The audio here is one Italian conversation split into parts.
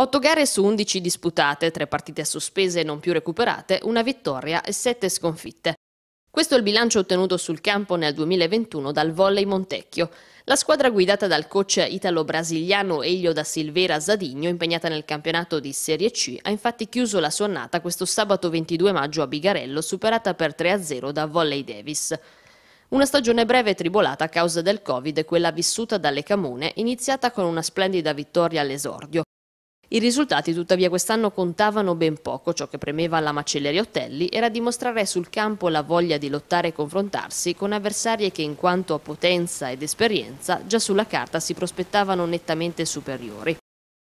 8 gare su 11 disputate, 3 partite sospese e non più recuperate, una vittoria e 7 sconfitte. Questo è il bilancio ottenuto sul campo nel 2021 dal Volley Montecchio. La squadra guidata dal coach italo-brasiliano Elio da Silveira Zadigno, impegnata nel campionato di Serie C, ha infatti chiuso la sua annata questo sabato 22 maggio a Bigarello, superata per 3-0 da Volley Davis. Una stagione breve e tribolata a causa del Covid, quella vissuta dalle Camone, iniziata con una splendida vittoria all'esordio. I risultati tuttavia quest'anno contavano ben poco, ciò che premeva alla macelleria Otelli era dimostrare sul campo la voglia di lottare e confrontarsi con avversarie che in quanto a potenza ed esperienza già sulla carta si prospettavano nettamente superiori.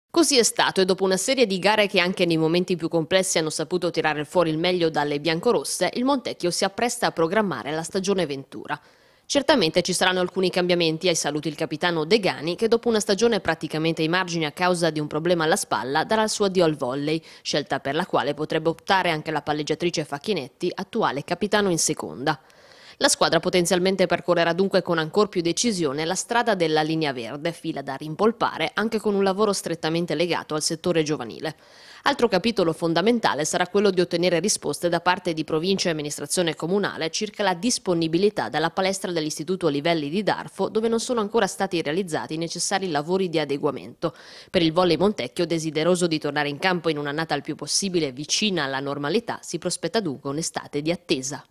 Così è stato e dopo una serie di gare che anche nei momenti più complessi hanno saputo tirare fuori il meglio dalle biancorosse, il Montecchio si appresta a programmare la stagione Ventura. Certamente ci saranno alcuni cambiamenti ai saluti il capitano De Gani che dopo una stagione praticamente ai margini a causa di un problema alla spalla darà il suo addio al volley, scelta per la quale potrebbe optare anche la palleggiatrice Facchinetti, attuale capitano in seconda. La squadra potenzialmente percorrerà dunque con ancor più decisione la strada della linea verde, fila da rimpolpare anche con un lavoro strettamente legato al settore giovanile. Altro capitolo fondamentale sarà quello di ottenere risposte da parte di provincia e amministrazione comunale circa la disponibilità dalla palestra dell'Istituto Livelli di Darfo dove non sono ancora stati realizzati i necessari lavori di adeguamento. Per il volley Montecchio, desideroso di tornare in campo in un'annata il più possibile vicina alla normalità, si prospetta dunque un'estate di attesa.